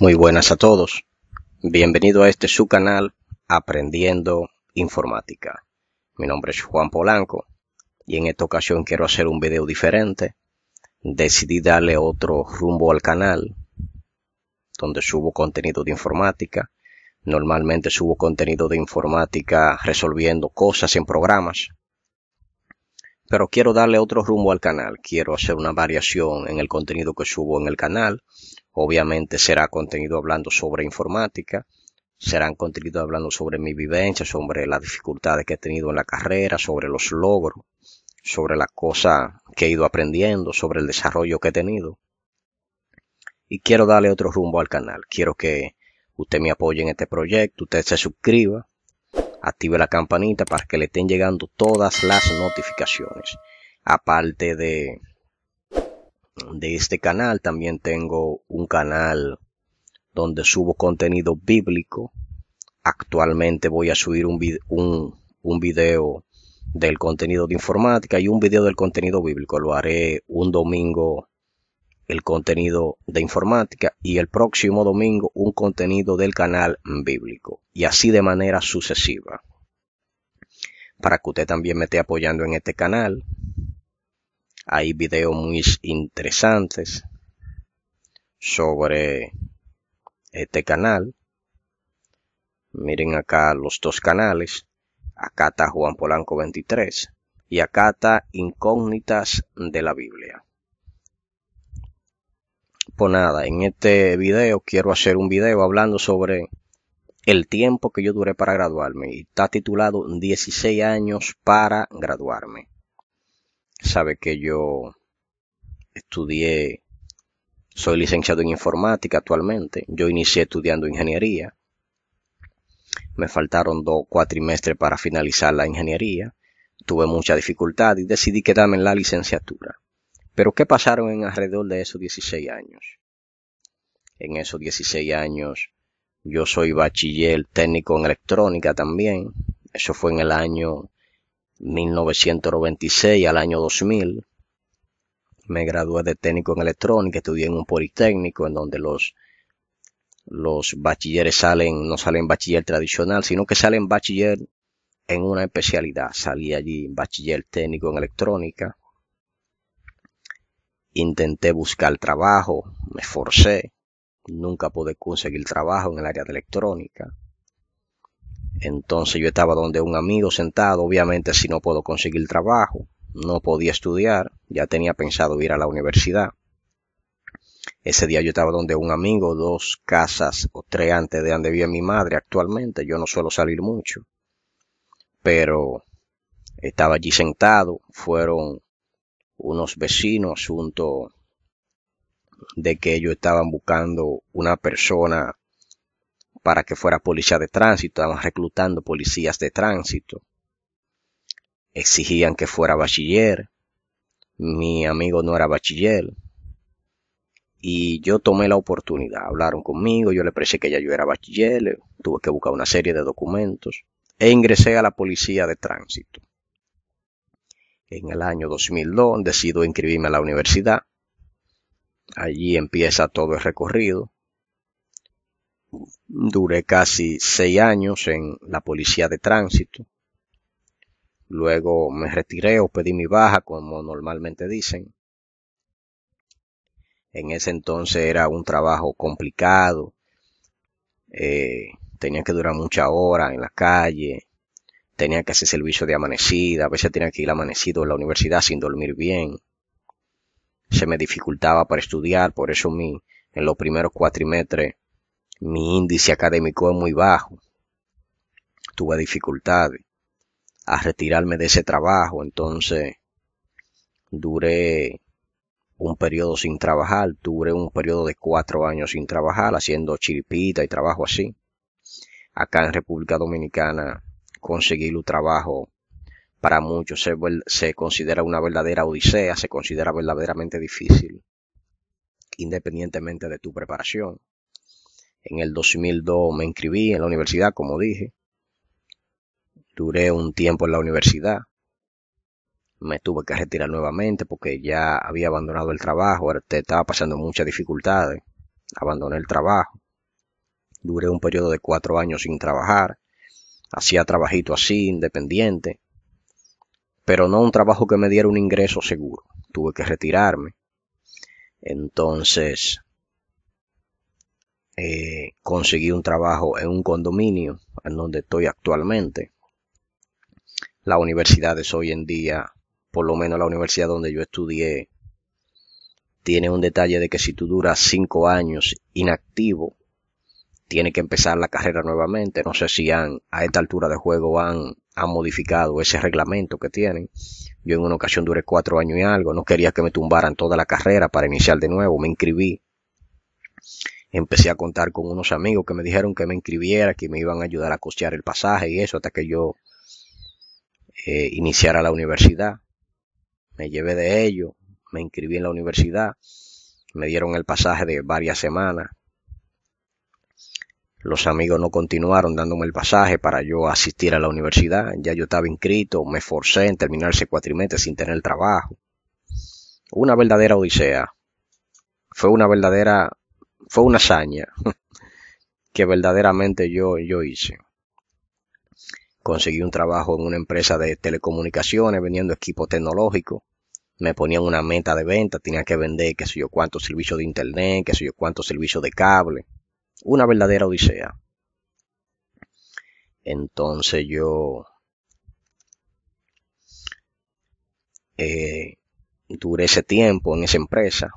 Muy buenas a todos. Bienvenido a este su canal Aprendiendo Informática. Mi nombre es Juan Polanco y en esta ocasión quiero hacer un video diferente. Decidí darle otro rumbo al canal donde subo contenido de informática. Normalmente subo contenido de informática resolviendo cosas en programas, pero quiero darle otro rumbo al canal. Quiero hacer una variación en el contenido que subo en el canal. Obviamente será contenido hablando sobre informática, serán contenido hablando sobre mi vivencia, sobre las dificultades que he tenido en la carrera, sobre los logros, sobre las cosas que he ido aprendiendo, sobre el desarrollo que he tenido. Y quiero darle otro rumbo al canal. Quiero que usted me apoye en este proyecto, usted se suscriba, active la campanita para que le estén llegando todas las notificaciones. Aparte de, de este canal, también tengo un canal donde subo contenido bíblico. Actualmente voy a subir un, un, un video del contenido de informática y un video del contenido bíblico. Lo haré un domingo el contenido de informática y el próximo domingo un contenido del canal bíblico y así de manera sucesiva. Para que usted también me esté apoyando en este canal, hay videos muy interesantes sobre este canal. Miren acá los dos canales. Acá está Juan Polanco 23 y acá está Incógnitas de la Biblia nada, en este video quiero hacer un video hablando sobre el tiempo que yo duré para graduarme y está titulado 16 años para graduarme. Sabe que yo estudié, soy licenciado en informática actualmente, yo inicié estudiando ingeniería, me faltaron dos cuatrimestres para finalizar la ingeniería, tuve mucha dificultad y decidí quedarme en la licenciatura. Pero ¿qué pasaron en alrededor de esos 16 años? en esos 16 años. Yo soy bachiller técnico en electrónica también. Eso fue en el año 1996 al año 2000. Me gradué de técnico en electrónica, estudié en un politécnico en donde los los bachilleres salen, no salen bachiller tradicional, sino que salen bachiller en una especialidad. Salí allí bachiller técnico en electrónica. Intenté buscar trabajo, me esforcé nunca pude conseguir trabajo en el área de electrónica. Entonces yo estaba donde un amigo sentado, obviamente si no puedo conseguir trabajo, no podía estudiar, ya tenía pensado ir a la universidad. Ese día yo estaba donde un amigo, dos casas o tres antes de donde vive mi madre actualmente, yo no suelo salir mucho, pero estaba allí sentado, fueron unos vecinos junto de que ellos estaban buscando una persona para que fuera policía de tránsito, estaban reclutando policías de tránsito, exigían que fuera bachiller, mi amigo no era bachiller, y yo tomé la oportunidad, hablaron conmigo, yo le presé que ya yo era bachiller, tuve que buscar una serie de documentos, e ingresé a la policía de tránsito. En el año 2002 decido inscribirme a la universidad, Allí empieza todo el recorrido. Duré casi seis años en la policía de tránsito. Luego me retiré o pedí mi baja, como normalmente dicen. En ese entonces era un trabajo complicado. Eh, tenía que durar muchas horas en la calle. Tenía que hacer servicio de amanecida. A veces tenía que ir amanecido en la universidad sin dormir bien se me dificultaba para estudiar, por eso mi, en los primeros cuatrimestres mi índice académico es muy bajo. Tuve dificultades a retirarme de ese trabajo, entonces duré un periodo sin trabajar, duré un periodo de cuatro años sin trabajar, haciendo chiripita y trabajo así. Acá en República Dominicana conseguí un trabajo para muchos se, considera una verdadera odisea, se considera verdaderamente difícil, independientemente de tu preparación. En el 2002 me inscribí en la universidad, como dije. Duré un tiempo en la universidad. Me tuve que retirar nuevamente porque ya había abandonado el trabajo, te estaba pasando muchas dificultades. Abandoné el trabajo. Duré un periodo de cuatro años sin trabajar. Hacía trabajito así, independiente pero no un trabajo que me diera un ingreso seguro. Tuve que retirarme. Entonces, eh, conseguí un trabajo en un condominio en donde estoy actualmente. Las universidades hoy en día, por lo menos la universidad donde yo estudié, tiene un detalle de que si tú duras cinco años inactivo, tiene que empezar la carrera nuevamente. No sé si han, a esta altura de juego han, han modificado ese reglamento que tienen. Yo en una ocasión duré cuatro años y algo, no quería que me tumbaran toda la carrera para iniciar de nuevo, me inscribí. Empecé a contar con unos amigos que me dijeron que me inscribiera, que me iban a ayudar a costear el pasaje y eso hasta que yo eh, iniciara la universidad. Me llevé de ello. me inscribí en la universidad, me dieron el pasaje de varias semanas, los amigos no continuaron dándome el pasaje para yo asistir a la universidad. Ya yo estaba inscrito, me forcé en terminar ese cuatrimestre sin tener trabajo. Una verdadera odisea. Fue una verdadera, fue una hazaña que verdaderamente yo, yo hice. Conseguí un trabajo en una empresa de telecomunicaciones vendiendo equipos tecnológicos. Me ponían una meta de venta, tenía que vender qué sé yo cuántos servicios de internet, qué sé yo cuántos servicios de cable una verdadera odisea. Entonces yo eh, duré ese tiempo en esa empresa.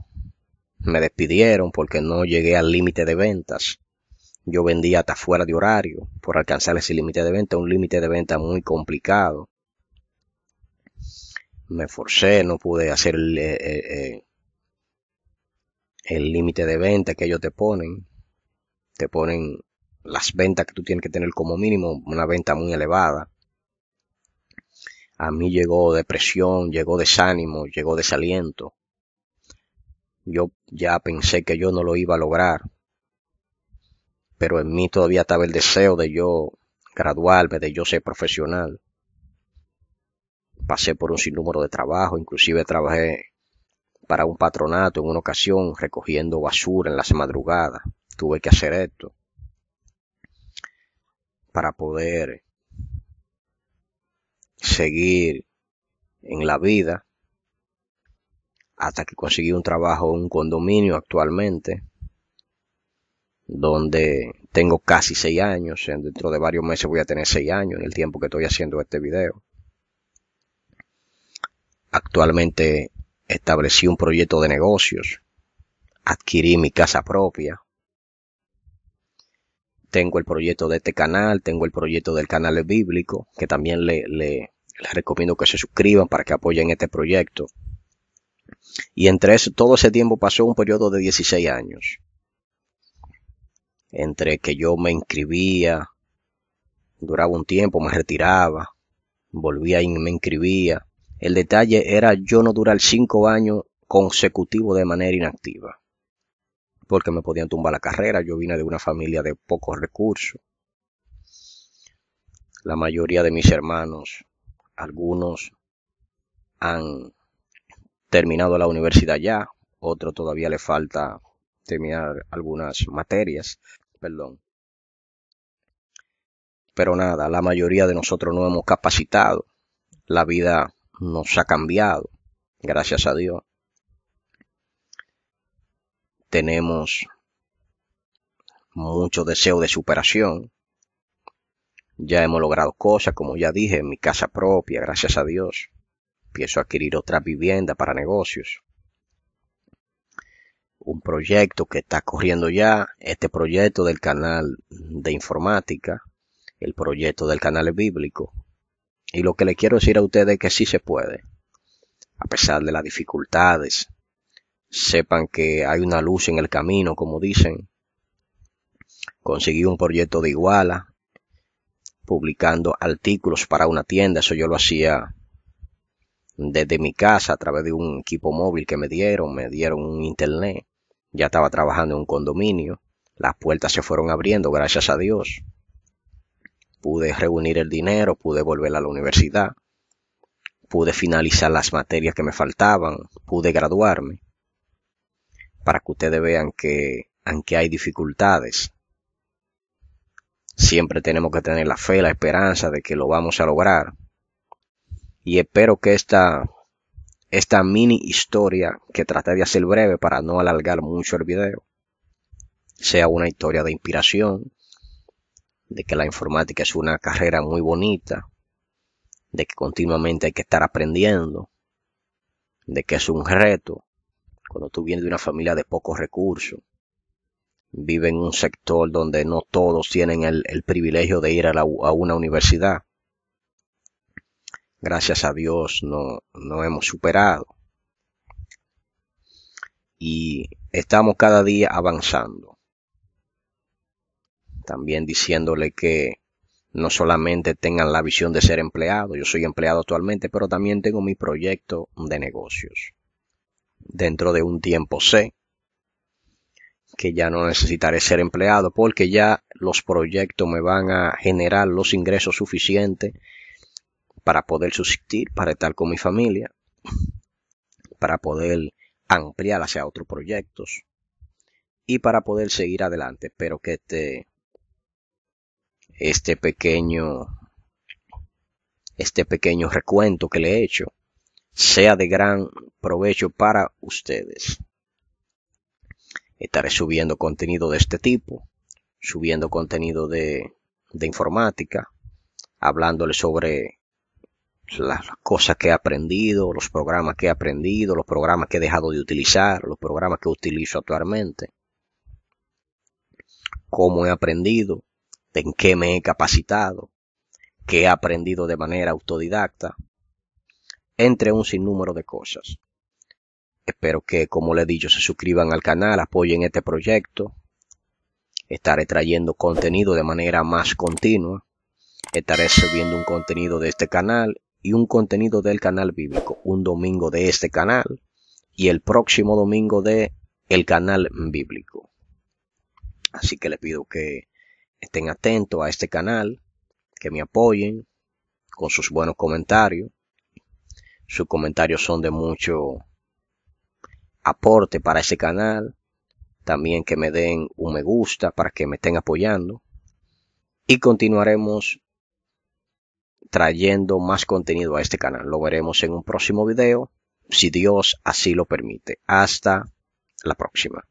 Me despidieron porque no llegué al límite de ventas. Yo vendía hasta fuera de horario por alcanzar ese límite de venta, un límite de venta muy complicado. Me forcé, no pude hacer el eh, eh, límite de venta que ellos te ponen te ponen las ventas que tú tienes que tener como mínimo, una venta muy elevada. A mí llegó depresión, llegó desánimo, llegó desaliento. Yo ya pensé que yo no lo iba a lograr, pero en mí todavía estaba el deseo de yo graduarme, de yo ser profesional. Pasé por un sinnúmero de trabajo, inclusive trabajé para un patronato en una ocasión recogiendo basura en las madrugadas tuve que hacer esto para poder seguir en la vida hasta que conseguí un trabajo en un condominio actualmente donde tengo casi seis años, dentro de varios meses voy a tener seis años en el tiempo que estoy haciendo este video. Actualmente establecí un proyecto de negocios, adquirí mi casa propia, tengo el proyecto de este canal, tengo el proyecto del canal bíblico, que también le, le, les recomiendo que se suscriban para que apoyen este proyecto. Y entre eso, todo ese tiempo pasó un periodo de 16 años. Entre que yo me inscribía, duraba un tiempo, me retiraba, volvía y me inscribía. El detalle era yo no durar cinco años consecutivos de manera inactiva porque me podían tumbar la carrera. Yo vine de una familia de pocos recursos. La mayoría de mis hermanos, algunos han terminado la universidad ya, otro todavía le falta terminar algunas materias, perdón. Pero nada, la mayoría de nosotros no hemos capacitado. La vida nos ha cambiado, gracias a Dios tenemos mucho deseo de superación. Ya hemos logrado cosas, como ya dije, en mi casa propia, gracias a Dios. Empiezo a adquirir otra vivienda para negocios. Un proyecto que está corriendo ya, este proyecto del canal de informática, el proyecto del canal bíblico. Y lo que le quiero decir a ustedes es que sí se puede, a pesar de las dificultades, sepan que hay una luz en el camino, como dicen. Conseguí un proyecto de iguala, publicando artículos para una tienda, eso yo lo hacía desde mi casa a través de un equipo móvil que me dieron, me dieron un internet, ya estaba trabajando en un condominio, las puertas se fueron abriendo, gracias a Dios. Pude reunir el dinero, pude volver a la universidad, pude finalizar las materias que me faltaban, pude graduarme para que ustedes vean que aunque hay dificultades, siempre tenemos que tener la fe, la esperanza de que lo vamos a lograr. Y espero que esta, esta mini historia que traté de hacer breve para no alargar mucho el video, sea una historia de inspiración, de que la informática es una carrera muy bonita, de que continuamente hay que estar aprendiendo, de que es un reto, cuando tú vienes de una familia de pocos recursos, vive en un sector donde no todos tienen el, privilegio de ir a, una universidad. Gracias a Dios no, no hemos superado. Y estamos cada día avanzando. También diciéndole que no solamente tengan la visión de ser empleado, yo soy empleado actualmente, pero también tengo mi proyecto de negocios dentro de un tiempo sé que ya no necesitaré ser empleado porque ya los proyectos me van a generar los ingresos suficientes para poder subsistir, para estar con mi familia, para poder ampliar hacia otros proyectos y para poder seguir adelante. Espero que este, este pequeño este pequeño recuento que le he hecho sea de gran provecho para ustedes. Estaré subiendo contenido de este tipo, subiendo contenido de, informática, hablándoles sobre las cosas que he aprendido, los programas que he aprendido, los programas que he dejado de utilizar, los programas que utilizo actualmente, cómo he aprendido, en qué me he capacitado, qué he aprendido de manera autodidacta, entre un sinnúmero de cosas. Espero que, como le he dicho, se suscriban al canal, apoyen este proyecto. Estaré trayendo contenido de manera más continua. Estaré subiendo un contenido de este canal y un contenido del canal bíblico. Un domingo de este canal y el próximo domingo de el canal bíblico. Así que le pido que estén atentos a este canal, que me apoyen con sus buenos comentarios sus comentarios son de mucho aporte para ese canal. También que me den un me gusta para que me estén apoyando. Y continuaremos trayendo más contenido a este canal. Lo veremos en un próximo video, si Dios así lo permite. Hasta la próxima.